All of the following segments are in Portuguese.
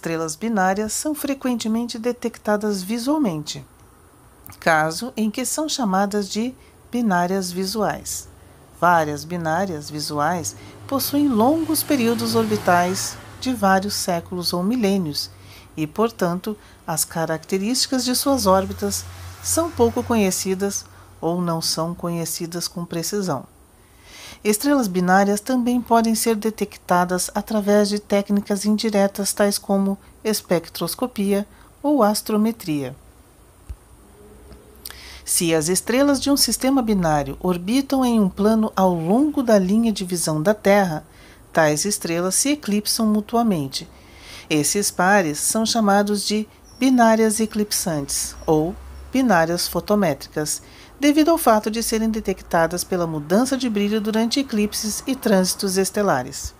estrelas binárias são frequentemente detectadas visualmente, caso em que são chamadas de binárias visuais. Várias binárias visuais possuem longos períodos orbitais de vários séculos ou milênios e, portanto, as características de suas órbitas são pouco conhecidas ou não são conhecidas com precisão. Estrelas binárias também podem ser detectadas através de técnicas indiretas, tais como espectroscopia ou astrometria. Se as estrelas de um sistema binário orbitam em um plano ao longo da linha de visão da Terra, tais estrelas se eclipsam mutuamente. Esses pares são chamados de binárias eclipsantes ou binárias fotométricas, devido ao fato de serem detectadas pela mudança de brilho durante eclipses e trânsitos estelares.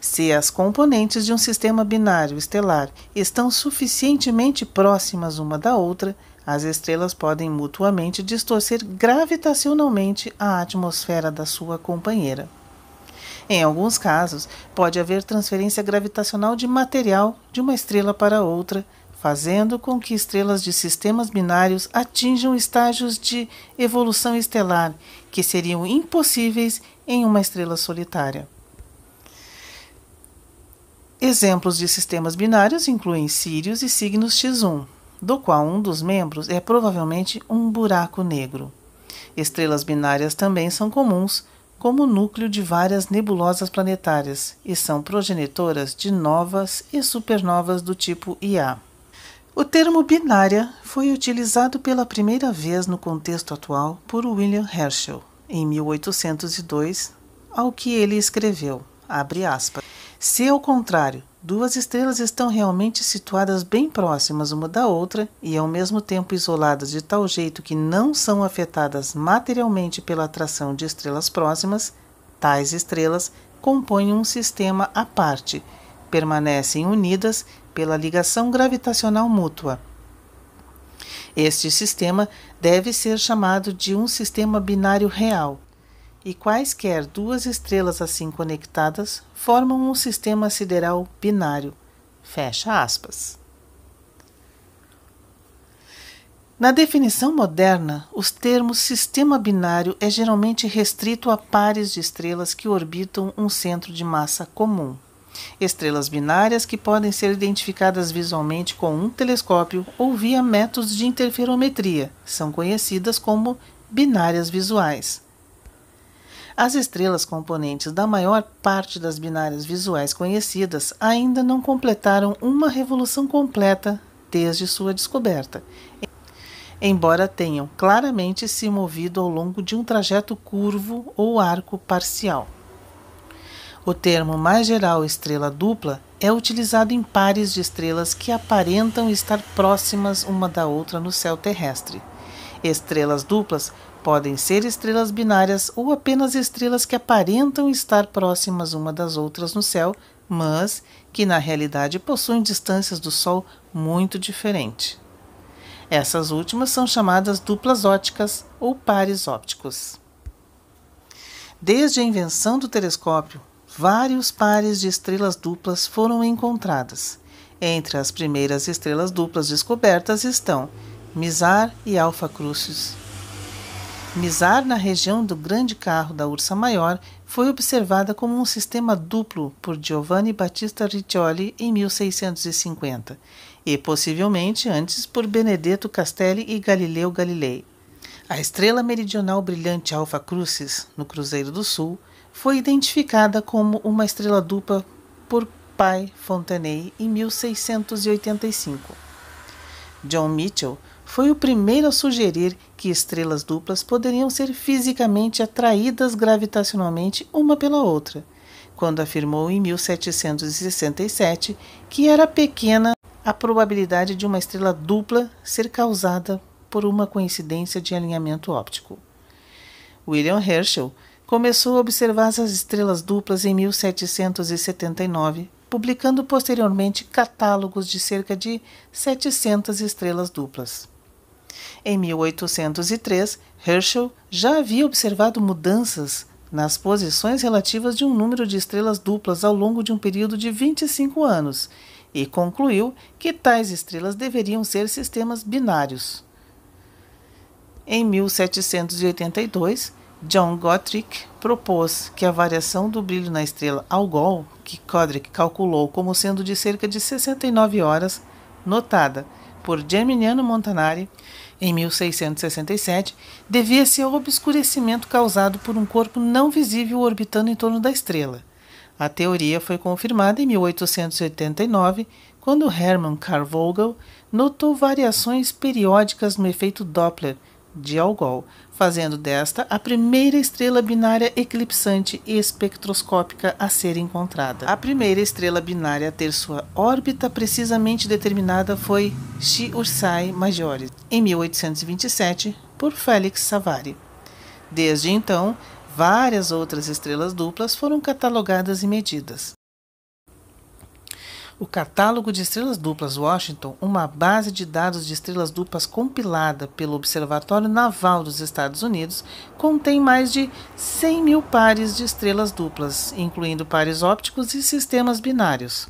Se as componentes de um sistema binário estelar estão suficientemente próximas uma da outra, as estrelas podem mutuamente distorcer gravitacionalmente a atmosfera da sua companheira. Em alguns casos, pode haver transferência gravitacional de material de uma estrela para outra fazendo com que estrelas de sistemas binários atinjam estágios de evolução estelar que seriam impossíveis em uma estrela solitária. Exemplos de sistemas binários incluem Sírios e signos X1, do qual um dos membros é provavelmente um buraco negro. Estrelas binárias também são comuns, como núcleo de várias nebulosas planetárias, e são progenitoras de novas e supernovas do tipo IA. O termo binária foi utilizado pela primeira vez no contexto atual por William Herschel, em 1802, ao que ele escreveu, aspas, se ao contrário, duas estrelas estão realmente situadas bem próximas uma da outra e ao mesmo tempo isoladas de tal jeito que não são afetadas materialmente pela atração de estrelas próximas, tais estrelas compõem um sistema à parte, permanecem unidas pela ligação gravitacional mútua. Este sistema deve ser chamado de um sistema binário real, e quaisquer duas estrelas assim conectadas formam um sistema sideral binário. Fecha aspas. Na definição moderna, os termos sistema binário é geralmente restrito a pares de estrelas que orbitam um centro de massa comum. Estrelas binárias que podem ser identificadas visualmente com um telescópio ou via métodos de interferometria, são conhecidas como binárias visuais. As estrelas componentes da maior parte das binárias visuais conhecidas ainda não completaram uma revolução completa desde sua descoberta, embora tenham claramente se movido ao longo de um trajeto curvo ou arco parcial. O termo mais geral estrela dupla é utilizado em pares de estrelas que aparentam estar próximas uma da outra no céu terrestre. Estrelas duplas podem ser estrelas binárias ou apenas estrelas que aparentam estar próximas uma das outras no céu, mas que na realidade possuem distâncias do Sol muito diferentes. Essas últimas são chamadas duplas ópticas ou pares ópticos. Desde a invenção do telescópio, vários pares de estrelas duplas foram encontradas. Entre as primeiras estrelas duplas descobertas estão Mizar e Alfa Crucis. Mizar, na região do Grande Carro da Ursa Maior, foi observada como um sistema duplo por Giovanni Battista Riccioli em 1650 e possivelmente antes por Benedetto Castelli e Galileu Galilei. A estrela meridional brilhante Alfa Crucis, no Cruzeiro do Sul, foi identificada como uma estrela dupla por pai Fontenay em 1685. John Mitchell foi o primeiro a sugerir que estrelas duplas poderiam ser fisicamente atraídas gravitacionalmente uma pela outra, quando afirmou em 1767 que era pequena a probabilidade de uma estrela dupla ser causada por uma coincidência de alinhamento óptico. William Herschel Começou a observar as estrelas duplas em 1779, publicando posteriormente catálogos de cerca de 700 estrelas duplas. Em 1803, Herschel já havia observado mudanças nas posições relativas de um número de estrelas duplas ao longo de um período de 25 anos e concluiu que tais estrelas deveriam ser sistemas binários. Em 1782, John Gottlieb propôs que a variação do brilho na estrela Algol, que Kodrick calculou como sendo de cerca de 69 horas, notada por Geminiano Montanari em 1667, devia-se ao obscurecimento causado por um corpo não visível orbitando em torno da estrela. A teoria foi confirmada em 1889, quando Hermann Karl Vogel notou variações periódicas no efeito Doppler de Algol, fazendo desta a primeira estrela binária eclipsante e espectroscópica a ser encontrada. A primeira estrela binária a ter sua órbita precisamente determinada foi Chi Ursae Majoris, em 1827, por Félix Savary. Desde então, várias outras estrelas duplas foram catalogadas e medidas. O Catálogo de Estrelas Duplas Washington, uma base de dados de estrelas duplas compilada pelo Observatório Naval dos Estados Unidos, contém mais de 100 mil pares de estrelas duplas, incluindo pares ópticos e sistemas binários.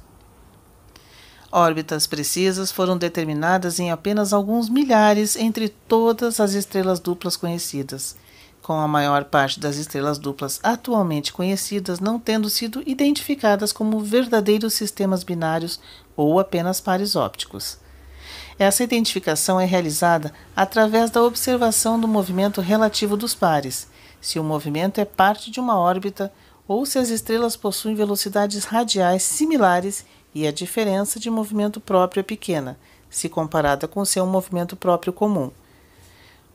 Órbitas precisas foram determinadas em apenas alguns milhares entre todas as estrelas duplas conhecidas com a maior parte das estrelas duplas atualmente conhecidas não tendo sido identificadas como verdadeiros sistemas binários ou apenas pares ópticos. Essa identificação é realizada através da observação do movimento relativo dos pares, se o movimento é parte de uma órbita ou se as estrelas possuem velocidades radiais similares e a diferença de movimento próprio é pequena, se comparada com seu movimento próprio comum.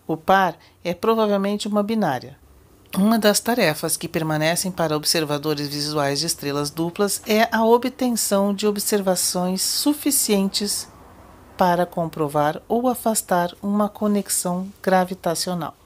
O par é provavelmente uma binária. Uma das tarefas que permanecem para observadores visuais de estrelas duplas é a obtenção de observações suficientes para comprovar ou afastar uma conexão gravitacional.